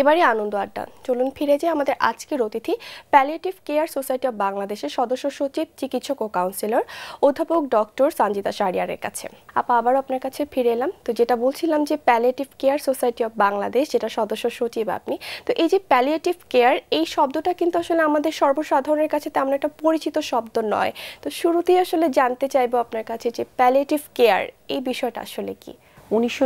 এবারে আনন্দ আড্ডা চলুন ফিরে যে আমাদের আজকের অতিথি প্যালিয়েটিভ কেয়ার সোসাইটি অব বাংলাদেশের সদস্য সচিব চিকিৎসক ও কাউন্সিলর অধ্যাপক ডক্টর সঞ্জিতা সারিয়ারের কাছে আপা আবার আপনার কাছে ফিরে এলাম তো যেটা বলছিলাম যে palliative care society of Bangladesh যেটা সদস্য সচিব আপনি তো এই যে প্যালিয়েটিভ কেয়ার এই শব্দটা কিন্তু আসলে আমাদের সর্বসাধারণের কাছে তেমন একটা পরিচিত শব্দ নয় তো শুরুতেই আসলে জানতে চাইবো আপনার কাছে যে প্যালিয়েটিভ কেয়ার এই বিষয়টা আসলে কী উনিশশো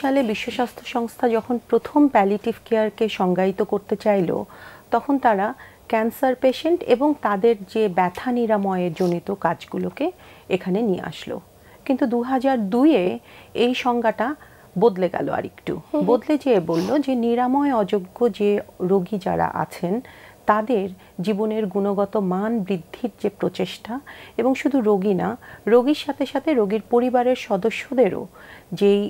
সালে বিশ্ব স্বাস্থ্য সংস্থা যখন প্রথম প্যালিটিভ কেয়ারকে সংজ্ঞায়িত করতে চাইল তখন তারা ক্যান্সার পেশেন্ট এবং তাদের যে ব্যথা নিরাময়ের জনিত কাজগুলোকে এখানে নিয়ে আসলো কিন্তু দু হাজার দুইয়ে এই সংজ্ঞাটা বদলে গেল আর একটু বদলে যেয়ে বলল যে নিরাময় অযোগ্য যে রোগী যারা আছেন তাদের জীবনের গুণগত মান বৃদ্ধির যে প্রচেষ্টা এবং শুধু রোগী না রোগীর সাথে সাথে রোগীর পরিবারের সদস্যদেরও যেই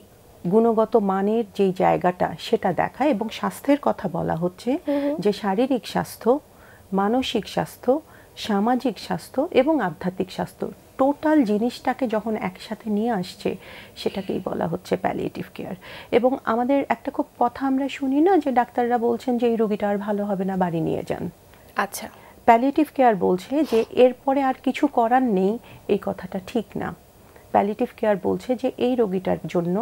গুণগত মানের যেই জায়গাটা সেটা দেখা এবং স্বাস্থ্যের কথা বলা হচ্ছে যে শারীরিক স্বাস্থ্য মানসিক স্বাস্থ্য সামাজিক স্বাস্থ্য এবং আধ্যাত্মিক স্বাস্থ্য টোটাল জিনিসটাকে যখন একসাথে নিয়ে আসছে সেটাকেই বলা হচ্ছে প্যালিয়েটিভ কেয়ার এবং আমাদের একটা খুব কথা আমরা শুনি না যে ডাক্তাররা বলছেন যে এই রোগীটা আর ভালো হবে না বাড়ি নিয়ে যান আচ্ছা প্যালিয়েটিভ কেয়ার বলছে যে এরপরে আর কিছু করার নেই এই কথাটা ঠিক না প্যালিটিভ কেয়ার বলছে যে এই রোগীটার জন্য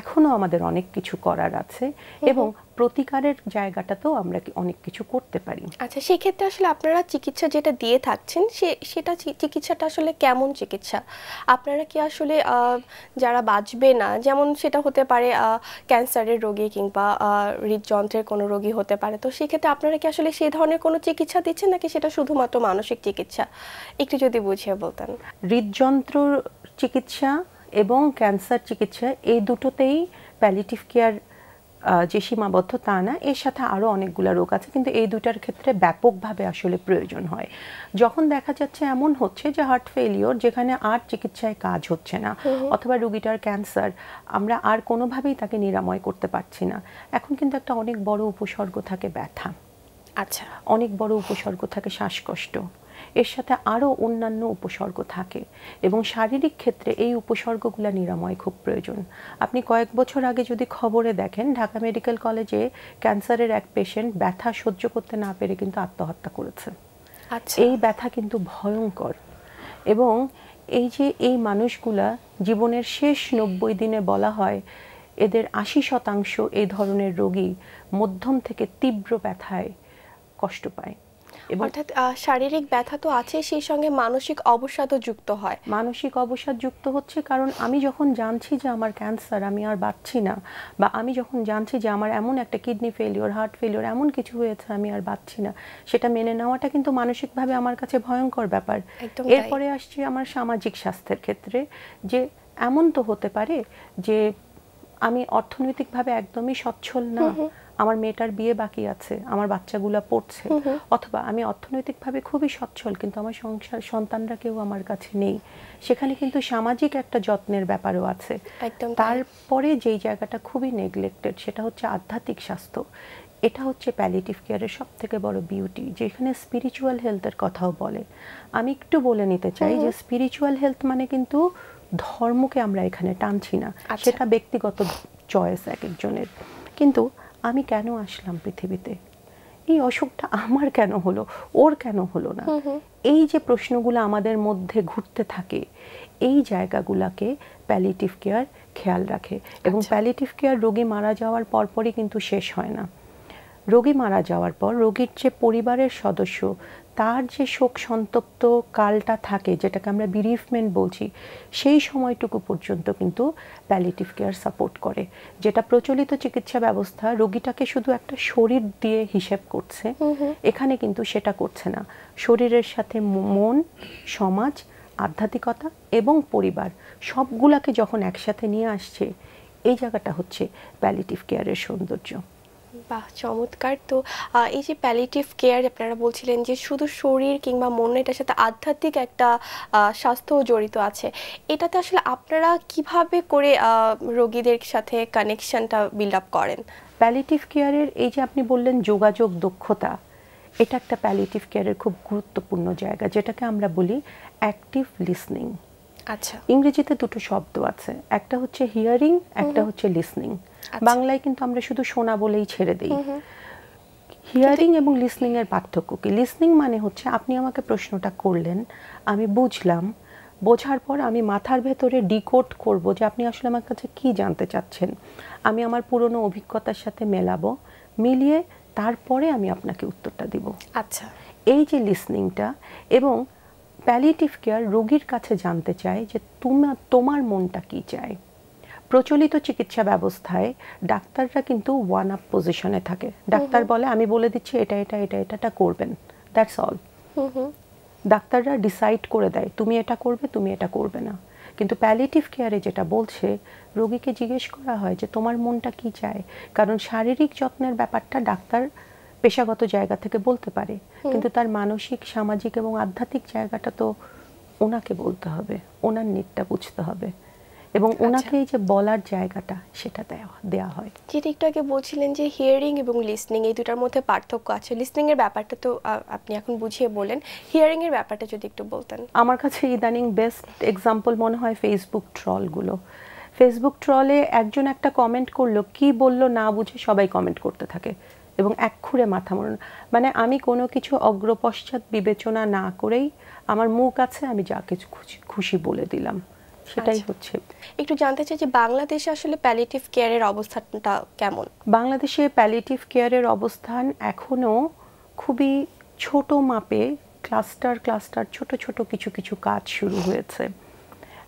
এখনও আমাদের অনেক কিছু করার আছে এবং প্রতিকারের জায়গাটাতেও আমরা অনেক কিছু করতে পারি আচ্ছা সেক্ষেত্রে আসলে আপনারা চিকিৎসা যেটা দিয়ে থাকছেন সে সেটা চিকিৎসাটা আসলে কেমন চিকিৎসা আপনারা কি আসলে যারা বাঁচবে না যেমন সেটা হতে পারে ক্যান্সারের রোগী কিংবা হৃদযন্ত্রের কোনো রোগী হতে পারে তো সেক্ষেত্রে আপনারা কি আসলে সেই ধরনের কোনো চিকিৎসা দিচ্ছেন নাকি সেটা শুধুমাত্র মানসিক চিকিৎসা একটু যদি বুঝিয়ে বলতেন হৃদযন্ত্র চিকিৎসা এবং ক্যান্সার চিকিৎসা এই দুটোতেই প্যালিটিভ কেয়ার যে সীমাবদ্ধ তা না এর সাথে আরও অনেকগুলো রোগ আছে কিন্তু এই দুটার ক্ষেত্রে ব্যাপকভাবে আসলে প্রয়োজন হয় যখন দেখা যাচ্ছে এমন হচ্ছে যে হার্ট ফেলিওর যেখানে আর চিকিৎসায় কাজ হচ্ছে না অথবা রুগীটার ক্যান্সার আমরা আর কোনোভাবেই তাকে নিরাময় করতে পারছি না এখন কিন্তু একটা অনেক বড় উপসর্গ থাকে ব্যথা আচ্ছা অনেক বড় উপসর্গ থাকে শ্বাসকষ্ট এর সাথে আরও অন্যান্য উপসর্গ থাকে এবং শারীরিক ক্ষেত্রে এই উপসর্গগুলো নিরাময় খুব প্রয়োজন আপনি কয়েক বছর আগে যদি খবরে দেখেন ঢাকা মেডিকেল কলেজে ক্যান্সারের এক পেশেন্ট ব্যথা সহ্য করতে না পেরে কিন্তু আত্মহত্যা করেছে আচ্ছা। এই ব্যথা কিন্তু ভয়ঙ্কর এবং এই যে এই মানুষগুলা জীবনের শেষ নব্বই দিনে বলা হয় এদের আশি শতাংশ এই ধরনের রোগী মধ্যম থেকে তীব্র ব্যথায় কষ্ট পায় অর্থাৎ শারীরিক ব্যথা তো আছে সেই সঙ্গে মানসিক অবসাদও যুক্ত হয় মানসিক অবসাদ যুক্ত হচ্ছে কারণ আমি যখন জানছি যে আমার ক্যান্সার আমি আর বাঁচছি না বা আমি যখন জানছি যে আমার এমন একটা কিডনি ফেলিওর হার্ট ফেলিওর এমন কিছু হয়েছে আমি আর বাঁচছি না সেটা মেনে নেওয়াটা কিন্তু মানসিকভাবে আমার কাছে ভয়ঙ্কর ব্যাপার এরপরে আসছি আমার সামাজিক স্বাস্থ্যের ক্ষেত্রে যে এমন তো হতে পারে যে আমি অর্থনৈতিকভাবে একদমই সচ্ছল না আমার মেয়েটার বিয়ে বাকি আছে আমার বাচ্চাগুলো পড়ছে অথবা আমি অর্থনৈতিকভাবে খুবই সচ্ছল কিন্তু আমার সংসার সন্তানরা কেউ আমার কাছে নেই সেখানে কিন্তু সামাজিক একটা যত্নের ব্যাপারও আছে তারপরে যেই জায়গাটা খুবই নেগলেক্টেড সেটা হচ্ছে আধ্যাত্মিক স্বাস্থ্য এটা হচ্ছে প্যালিটিভ কেয়ারের সব থেকে বড় বিউটি যেখানে স্পিরিচুয়াল হেলথের কথাও বলে আমি একটু বলে নিতে চাই যে স্পিরিচুয়াল হেলথ মানে কিন্তু ধর্মকে আমরা এখানে টানছি না আচ্ছা। সেটা ব্যক্তিগত চয়েস এক একজনের কিন্তু আমি কেন আসলাম পৃথিবীতে এই অসুখটা আমার কেন হলো ওর কেন হলো না এই যে প্রশ্নগুলো আমাদের মধ্যে ঘুরতে থাকে এই জায়গাগুলোকে প্যালিটিভ কেয়ার খেয়াল রাখে এবং প্যালিটিভ আচ্ছা। কেয়ার রোগী মারা যাওয়ার পরপরই কিন্তু শেষ হয় না রোগী মারা যাওয়ার পর রোগীর যে পরিবারের সদস্য তার যে শোক সন্তপ্ত কালটা থাকে যেটাকে আমরা বিরিফমেন্ট বলছি সেই সময়টুকু পর্যন্ত কিন্তু প্যালিটিভ কেয়ার সাপোর্ট করে যেটা প্রচলিত চিকিৎসা ব্যবস্থা রোগীটাকে শুধু একটা শরীর দিয়ে হিসেব করছে এখানে কিন্তু সেটা করছে না শরীরের সাথে মন সমাজ আধ্যাত্মিকতা এবং পরিবার সবগুলাকে যখন একসাথে নিয়ে আসছে এই জায়গাটা হচ্ছে প্যালিটিভ কেয়ারের সৌন্দর্য বাহ চমৎকার তো এই যে প্যালিটিভ কেয়ার আপনারা বলছিলেন যে শুধু শরীর কিংবা মন এটার সাথে আধ্যাত্মিক একটা স্বাস্থ্য জড়িত আছে এটাতে আসলে আপনারা কিভাবে করে রোগীদের সাথে কানেকশনটা বিল্ড আপ করেন প্যালিটিভ কেয়ারের এই যে আপনি বললেন যোগাযোগ দক্ষতা এটা একটা প্যালিটিভ কেয়ারের খুব গুরুত্বপূর্ণ জায়গা যেটাকে আমরা বলি অ্যাক্টিভ লিসনিং আচ্ছা ইংরেজিতে দুটো শব্দ আছে একটা হচ্ছে হিয়ারিং একটা হচ্ছে লিসনিং আচ্ছা। বাংলায় কিন্তু আমরা শুধু শোনা বলেই ছেড়ে দিই হিয়ারিং এবং লিসনিং এর পার্থক্য কি লিসনিং মানে হচ্ছে আপনি আমাকে প্রশ্নটা করলেন আমি বুঝলাম বোঝার পর আমি মাথার ভেতরে ডিকোড করব যে আপনি আসলে আমার কাছে কি জানতে চাচ্ছেন আমি আমার পুরনো অভিজ্ঞতার সাথে মেলাবো মিলিয়ে তারপরে আমি আপনাকে উত্তরটা দিব আচ্ছা এই যে লিসনিংটা এবং প্যালিটিভ কেয়ার রোগীর কাছে জানতে চায় যে তোমার তোমার মনটা কি চায় প্রচলিত চিকিৎসা ব্যবস্থায় ডাক্তাররা কিন্তু ওয়ান আপ পজিশনে থাকে ডাক্তার বলে আমি বলে দিচ্ছি এটা এটা এটা এটাটা করবেন দ্যাটস অল ডাক্তাররা ডিসাইড করে দেয় তুমি এটা করবে তুমি এটা করবে না কিন্তু প্যালিটিভ কেয়ারে যেটা বলছে রোগীকে জিজ্ঞেস করা হয় যে তোমার মনটা কি চায় কারণ শারীরিক যত্নের ব্যাপারটা ডাক্তার পেশাগত জায়গা থেকে বলতে পারে কিন্তু তার মানসিক সামাজিক এবং আধ্যাত্মিক জায়গাটা তো ওনাকে বলতে হবে ওনার নিটটা বুঝতে হবে এবং আচ্ছা। ওনাকে এই যে বলার জায়গাটা সেটা দেওয়া দেওয়া হয় যেটা একটু আগে বলছিলেন যে হিয়ারিং এবং লিসনিং এই দুটার মধ্যে পার্থক্য আছে লিসনিং এর ব্যাপারটা তো আপনি এখন বুঝিয়ে বলেন হিয়ারিং এর ব্যাপারটা যদি একটু বলতেন আমার কাছে ইদানিং বেস্ট এক্সাম্পল মনে হয় ফেসবুক ট্রলগুলো ফেসবুক ট্রলে একজন একটা কমেন্ট করলো কি বললো না বুঝে সবাই কমেন্ট করতে থাকে এবং খুঁড়ে মাথা মরণ মানে আমি কোনো কিছু অগ্রপশ্চাৎ বিবেচনা না করেই আমার মুখ আছে আমি যা কিছু খুশি বলে দিলাম সেটাই আচ্ছা। হচ্ছে একটু জানতে চাই যে বাংলাদেশে আসলে প্যালিটিভ কেয়ারের অবস্থানটা কেমন বাংলাদেশে প্যালিটিভ কেয়ারের অবস্থান এখনও খুবই ছোট মাপে ক্লাস্টার ক্লাস্টার ছোট ছোট কিছু কিছু কাজ শুরু হয়েছে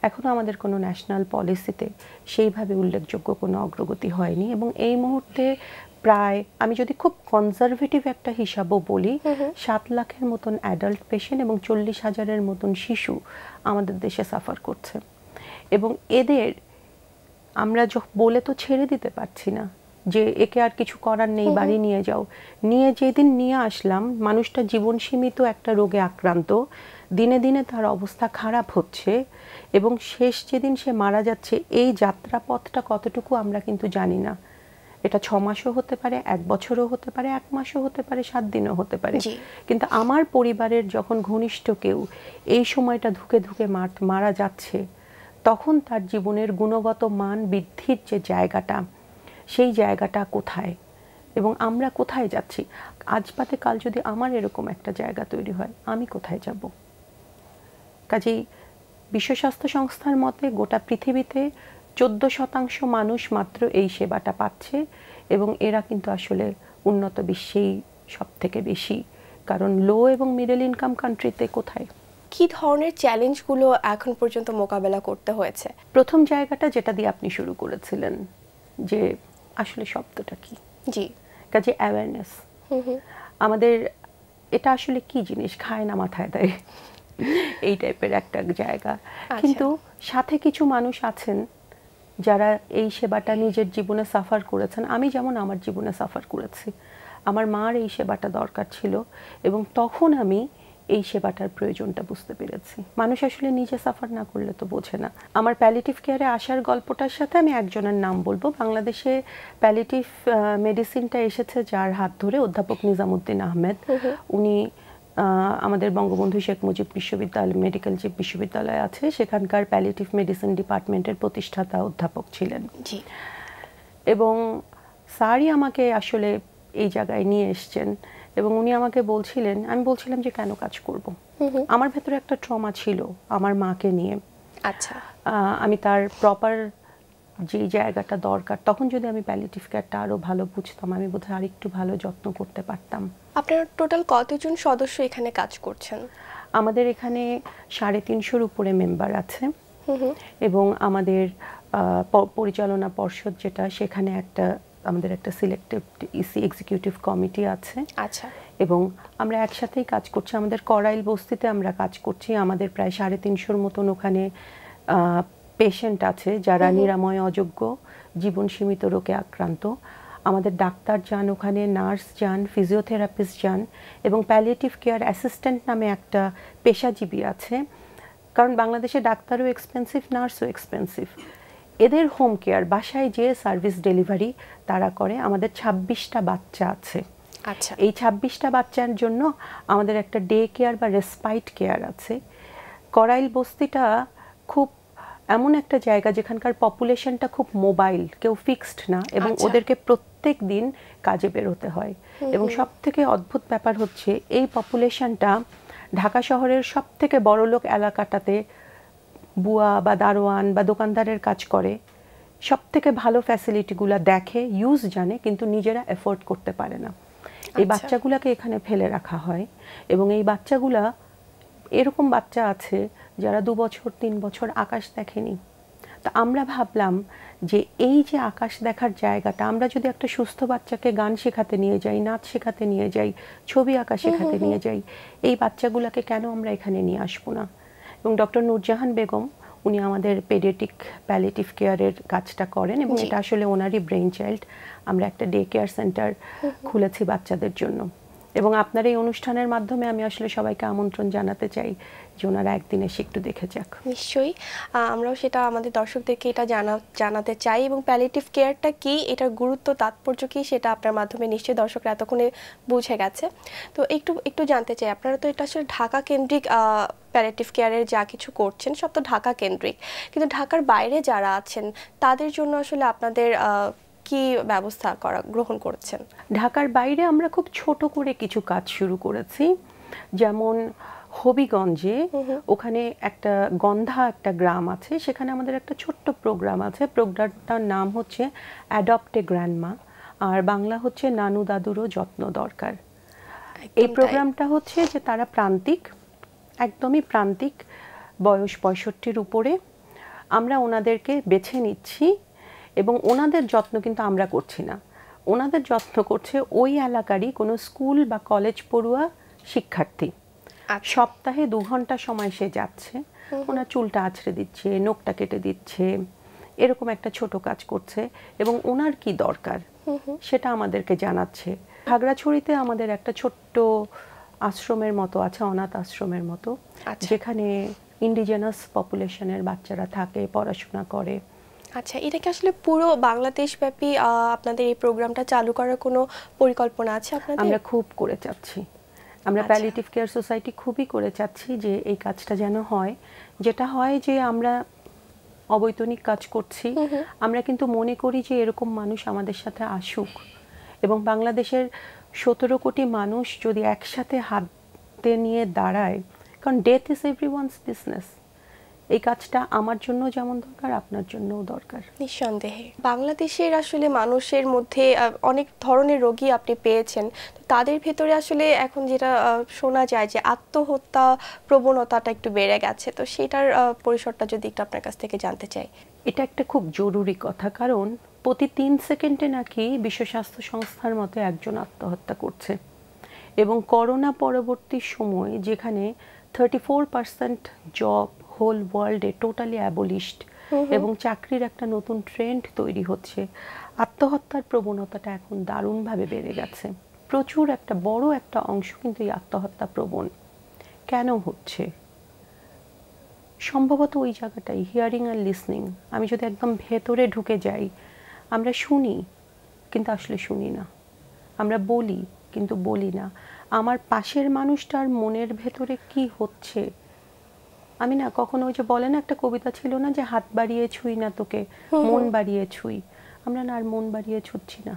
এখনও আমাদের কোনো ন্যাশনাল পলিসিতে সেইভাবে উল্লেখযোগ্য কোনো অগ্রগতি হয়নি এবং এই মুহূর্তে প্রায় আমি যদি খুব কনজারভেটিভ একটা হিসাবও বলি সাত লাখের মতন অ্যাডাল্ট পেশেন্ট এবং চল্লিশ হাজারের মতন শিশু আমাদের দেশে সাফার করছে এবং এদের আমরা বলে তো ছেড়ে দিতে পারছি না যে একে আর কিছু করার নেই বাড়ি নিয়ে যাও নিয়ে যেদিন নিয়ে আসলাম মানুষটা জীবন সীমিত একটা রোগে আক্রান্ত দিনে দিনে তার অবস্থা খারাপ হচ্ছে এবং শেষ যেদিন সে মারা যাচ্ছে এই যাত্রাপথটা কতটুকু আমরা কিন্তু জানি না এটা ছ মাসও হতে পারে এক বছরও হতে পারে এক মাসও হতে পারে সাত দিনও হতে পারে কিন্তু আমার পরিবারের যখন ঘনিষ্ঠ কেউ এই সময়টা ধুকে ধুকে মারা যাচ্ছে তখন তার জীবনের গুণগত মান বৃদ্ধির যে জায়গাটা সেই জায়গাটা কোথায় এবং আমরা কোথায় যাচ্ছি আজ পাতে কাল যদি আমার এরকম একটা জায়গা তৈরি হয় আমি কোথায় যাব কাজেই বিশ্ব স্বাস্থ্য সংস্থার মতে গোটা পৃথিবীতে চোদ্দ শতাংশ মানুষ মাত্র এই সেবাটা পাচ্ছে এবং এরা কিন্তু আসলে উন্নত বিশ্বেই সব থেকে বেশি কারণ লো এবং মিডল ইনকাম কান্ট্রিতে কোথায় কি ধরনের চ্যালেঞ্জগুলো এখন পর্যন্ত মোকাবেলা করতে হয়েছে প্রথম জায়গাটা যেটা দিয়ে আপনি শুরু করেছিলেন যে আসলে শব্দটা কি জি কাজে অ্যাওয়ারনেস আমাদের এটা আসলে কি জিনিস খায় না মাথায় দেয় এই টাইপের একটা জায়গা আচ্ছা। কিন্তু সাথে কিছু মানুষ আছেন যারা এই সেবাটা নিজের জীবনে সাফার করেছেন আমি যেমন আমার জীবনে সাফার করেছি আমার মার এই সেবাটা দরকার ছিল এবং তখন আমি এই সেবাটার প্রয়োজনটা বুঝতে পেরেছি মানুষ আসলে নিজে সাফার না করলে তো বোঝে না আমার প্যালিটিভ কেয়ারে আসার গল্পটার সাথে আমি একজনের নাম বলবো বাংলাদেশে প্যালিটিভ মেডিসিনটা এসেছে যার হাত ধরে অধ্যাপক নিজামুদ্দিন আহমেদ উনি আমাদের বঙ্গবন্ধু শেখ মুজিব বিশ্ববিদ্যালয় মেডিকেল যে বিশ্ববিদ্যালয় আছে সেখানকার প্যালিটিভ মেডিসিন ডিপার্টমেন্টের প্রতিষ্ঠাতা অধ্যাপক ছিলেন এবং স্যারই আমাকে আসলে এই জায়গায় নিয়ে এসছেন এবং উনি আমাকে বলছিলেন আমি বলছিলাম যে কেন কাজ করব আমার ভেতরে একটা ট্রমা ছিল আমার মাকে নিয়ে আচ্ছা আমি তার প্রপার যে জায়গাটা দরকার তখন যদি আমি প্যালিটিভ কেয়ারটা আরও ভালো বুঝতাম আমি বোধহয় আরেকটু ভালো যত্ন করতে পারতাম আপনার টোটাল কতজন সদস্য এখানে কাজ করছেন আমাদের এখানে সাড়ে তিনশোর উপরে মেম্বার আছে এবং আমাদের পরিচালনা পর্ষদ যেটা সেখানে একটা আমাদের একটা সিলেক্টেড ইসি এক্সিকিউটিভ কমিটি আছে আচ্ছা এবং আমরা একসাথেই কাজ করছি আমাদের করাইল বস্তিতে আমরা কাজ করছি আমাদের প্রায় সাড়ে তিনশোর মতন ওখানে পেশেন্ট আছে যারা নিরাময় অযোগ্য জীবন সীমিত রোগে আক্রান্ত আমাদের ডাক্তার যান ওখানে নার্স যান ফিজিওথেরাপিস্ট যান এবং প্যালিয়েটিভ কেয়ার অ্যাসিস্ট্যান্ট নামে একটা পেশাজীবী আছে কারণ বাংলাদেশে ডাক্তারও এক্সপেন্সিভ নার্সও এক্সপেন্সিভ এদের হোম কেয়ার বাসায় যে সার্ভিস ডেলিভারি তারা করে আমাদের ছাব্বিশটা বাচ্চা আছে আচ্ছা এই ছাব্বিশটা বাচ্চার জন্য আমাদের একটা ডে কেয়ার বা রেসপাইট কেয়ার আছে করাইল বস্তিটা খুব এমন একটা জায়গা যেখানকার পপুলেশনটা খুব মোবাইল কেউ ফিক্সড না এবং আচ্ছা। ওদেরকে প্রত্যেক দিন কাজে বেরোতে হয় এবং সব থেকে অদ্ভুত ব্যাপার হচ্ছে এই পপুলেশনটা ঢাকা শহরের সব থেকে বড় লোক এলাকাটাতে বুয়া বা দারোয়ান বা দোকানদারের কাজ করে সব থেকে ভালো ফ্যাসিলিটিগুলো দেখে ইউজ জানে কিন্তু নিজেরা এফোর্ড করতে পারে না এই আচ্ছা। বাচ্চাগুলোকে এখানে ফেলে রাখা হয় এবং এই বাচ্চাগুলা এরকম বাচ্চা আছে যারা দু বছর তিন বছর আকাশ দেখেনি তো আমরা ভাবলাম যে এই যে আকাশ দেখার জায়গাটা আমরা যদি একটা সুস্থ বাচ্চাকে গান শেখাতে নিয়ে যাই নাচ শেখাতে নিয়ে যাই ছবি আঁকা শেখাতে নিয়ে যাই এই বাচ্চাগুলোকে কেন আমরা এখানে নিয়ে আসবো না এবং ডক্টর নূরজাহান বেগম উনি আমাদের পেডিয়াটিক প্যালেটিভ কেয়ারের কাজটা করেন এবং এটা আসলে ওনারই ব্রেন চাইল্ড আমরা একটা ডে কেয়ার সেন্টার খুলেছি বাচ্চাদের জন্য এবং আপনার এই অনুষ্ঠানের মাধ্যমে আমি আসলে সবাইকে আমন্ত্রণ জানাতে চাই যে ওনারা একদিন এসে একটু দেখে যাক নিশ্চয়ই আমরাও সেটা আমাদের দর্শকদেরকে এটা জানা জানাতে চাই এবং প্যালিটিভ কেয়ারটা কি এটার গুরুত্ব তাৎপর্য কি সেটা আপনার মাধ্যমে নিশ্চয়ই দর্শকরা এতক্ষণে বুঝে গেছে তো একটু একটু জানতে চাই আপনারা তো এটা আসলে ঢাকা কেন্দ্রিক প্যারেটিভ কেয়ারের যা কিছু করছেন সব তো ঢাকা কেন্দ্রিক কিন্তু ঢাকার বাইরে যারা আছেন তাদের জন্য আসলে আপনাদের কি ব্যবস্থা করা গ্রহণ করছেন ঢাকার বাইরে আমরা খুব ছোট করে কিছু কাজ শুরু করেছি যেমন হবিগঞ্জে ওখানে একটা গন্ধা একটা গ্রাম আছে সেখানে আমাদের একটা ছোট্ট প্রোগ্রাম আছে প্রোগ্রামটার নাম হচ্ছে অ্যাডপ্টে গ্র্যান্ডমা আর বাংলা হচ্ছে নানু দাদুরও যত্ন দরকার এই প্রোগ্রামটা হচ্ছে যে তারা প্রান্তিক একদমই প্রান্তিক বয়স পঁয়ষট্টির উপরে আমরা ওনাদেরকে বেছে নিচ্ছি এবং ওনাদের যত্ন কিন্তু আমরা করছি না ওনাদের যত্ন করছে ওই এলাকারই কোনো স্কুল বা কলেজ পড়ুয়া শিক্ষার্থী আচ্ছা। সপ্তাহে দু ঘন্টা সময় সে যাচ্ছে ওনার চুলটা আছড়ে দিচ্ছে নোকটা কেটে দিচ্ছে এরকম একটা ছোট কাজ করছে এবং ওনার কি দরকার সেটা আমাদেরকে জানাচ্ছে খাগড়াছড়িতে আমাদের একটা ছোট্ট আশ্রমের মতো আছে অনাথ আশ্রমের মতো আচ্ছা। যেখানে ইন্ডিজেনাস পপুলেশনের বাচ্চারা থাকে পড়াশোনা করে আচ্ছা এটা কি আসলে পুরো বাংলাদেশব্যাপী আপনাদের এই প্রোগ্রামটা চালু করার কোনো পরিকল্পনা আছে আপনাদের আমরা খুব করে চাচ্ছি আমরা প্যালিটিভ কেয়ার সোসাইটি খুবই করে চাচ্ছি যে এই কাজটা যেন হয় যেটা হয় যে আমরা অবৈতনিক কাজ করছি আমরা কিন্তু মনে করি যে এরকম মানুষ আমাদের সাথে আসুক এবং বাংলাদেশের সতেরো কোটি মানুষ যদি একসাথে হাতে নিয়ে দাঁড়ায় কারণ death is everyone's business এই কাজটা আমার জন্য যেমন দরকার আপনার জন্যও দরকার নিঃসন্দেহে বাংলাদেশের আসলে মানুষের মধ্যে অনেক ধরনের রোগী আপনি পেয়েছেন তাদের ভেতরে আসলে এখন যেটা শোনা যায় যে আত্মহত্যা প্রবণতাটা একটু বেড়ে গেছে তো সেটার পরিসরটা যদি একটু আপনার কাছ থেকে জানতে চাই এটা একটা খুব জরুরি কথা কারণ প্রতি তিন সেকেন্ডে নাকি বিশ্ব স্বাস্থ্য সংস্থার মতো একজন আত্মহত্যা করছে এবং করোনা পরবর্তী সময় যেখানে thirty four percent job whole ওয়ার্ল্ডে টোটালি অ্যাবলিশড এবং চাকরির একটা নতুন ট্রেন্ড তৈরি হচ্ছে আত্মহত্যার প্রবণতাটা এখন দারুণভাবে বেড়ে গেছে প্রচুর একটা বড় একটা অংশ কিন্তু এই আত্মহত্যা প্রবণ কেন হচ্ছে সম্ভবত ওই জায়গাটাই হিয়ারিং আর লিসনিং আমি যদি একদম ভেতরে ঢুকে যাই আমরা শুনি কিন্তু আসলে শুনি না আমরা বলি কিন্তু বলি না আমার পাশের মানুষটার মনের ভেতরে কি হচ্ছে আমি না কখনো ওই যে বলে না একটা কবিতা ছিল না যে হাত বাড়িয়ে ছুঁই না তোকে মন বাড়িয়ে ছুঁই আমরা না আর মন বাড়িয়ে ছুটছি না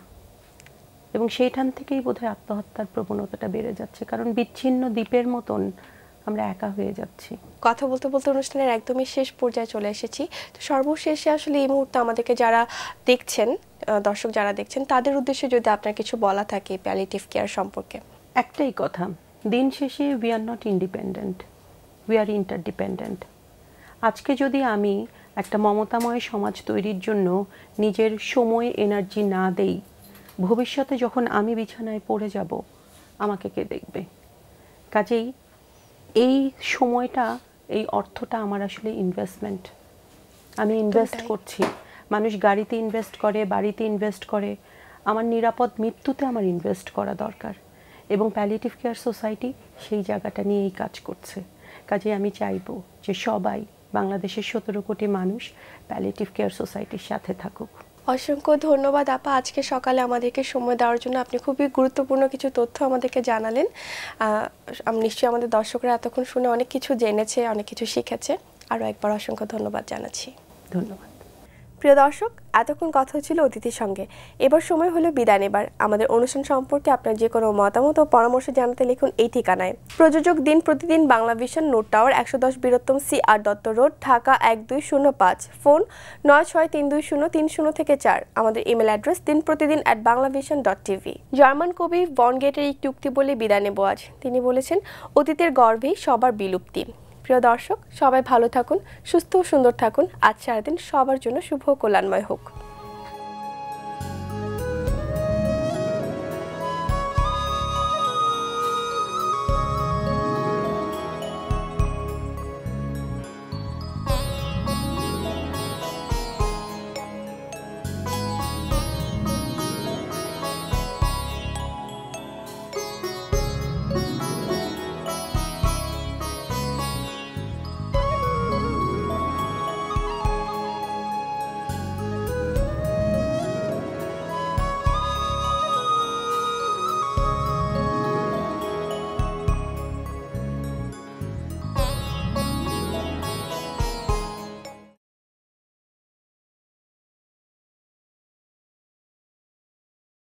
এবং সেইখান থেকেই বোধহয় আত্মহত্যার প্রবণতাটা বেড়ে যাচ্ছে কারণ বিচ্ছিন্ন দ্বীপের মতন আমরা একা হয়ে যাচ্ছি কথা বলতে বলতে অনুষ্ঠানের একদমই শেষ পর্যায়ে চলে এসেছি তো সর্বশেষে আসলে এই মুহূর্তে আমাদেরকে যারা দেখছেন দর্শক যারা দেখছেন তাদের উদ্দেশ্যে যদি আপনার কিছু বলা থাকে প্যালিটিভ কেয়ার সম্পর্কে একটাই কথা দিন শেষে we are not independent we are interdependent আজকে যদি আমি একটা মমতাময় সমাজ তৈরির জন্য নিজের সময় এনার্জি না দেই ভবিষ্যতে যখন আমি বিছানায় পড়ে যাব আমাকে কে দেখবে কাজেই এই সময়টা এই অর্থটা আমার আসলে ইনভেস্টমেন্ট আমি ইনভেস্ট করছি মানুষ গাড়িতে ইনভেস্ট করে বাড়িতে ইনভেস্ট করে আমার নিরাপদ মৃত্যুতে আমার ইনভেস্ট করা দরকার এবং প্যালিটিভ কেয়ার সোসাইটি সেই জায়গাটা নিয়েই কাজ করছে কাজে আমি চাইব যে সবাই বাংলাদেশের সতেরো কোটি মানুষ প্যালেটিভ কেয়ার সোসাইটির সাথে থাকুক অসংখ্য ধন্যবাদ আপা আজকে সকালে আমাদেরকে সময় দেওয়ার জন্য আপনি খুবই গুরুত্বপূর্ণ কিছু তথ্য আমাদেরকে জানালেন নিশ্চয়ই আমাদের দর্শকরা এতক্ষণ শুনে অনেক কিছু জেনেছে অনেক কিছু শিখেছে আরও একবার অসংখ্য ধন্যবাদ জানাচ্ছি ধন্যবাদ প্রিয় দর্শক এতক্ষণ কথা হচ্ছিল অতিথির সঙ্গে এবার সময় হলো বিদায় নেবার আমাদের অনুষ্ঠান সম্পর্কে আপনার যে কোনো মতামত ও পরামর্শ জানাতে লিখুন এই ঠিকানায় প্রযোজক দিন প্রতিদিন বাংলা ভিশন নোট টাওয়ার একশো দশ বীরত্তম C R Dutta road Dhaka এক দুই শূন্য পাঁচ ফোন নয় ছয় তিন দুই শূন্য তিন শূন্য থেকে চার আমাদের ইমেল অ্যাড্রেস দিন প্রতিদিন at Bangla vision dot TV German কবি বনগেটের একটি উক্তি বলে বিদায় নেব আজ তিনি বলেছেন অতীতের গর্ভেই সবার বিলুপ্তি প্রিয় দর্শক সবাই ভালো থাকুন সুস্থ ও সুন্দর থাকুন আজ সারাদিন সবার জন্য শুভ কল্যাণময় হোক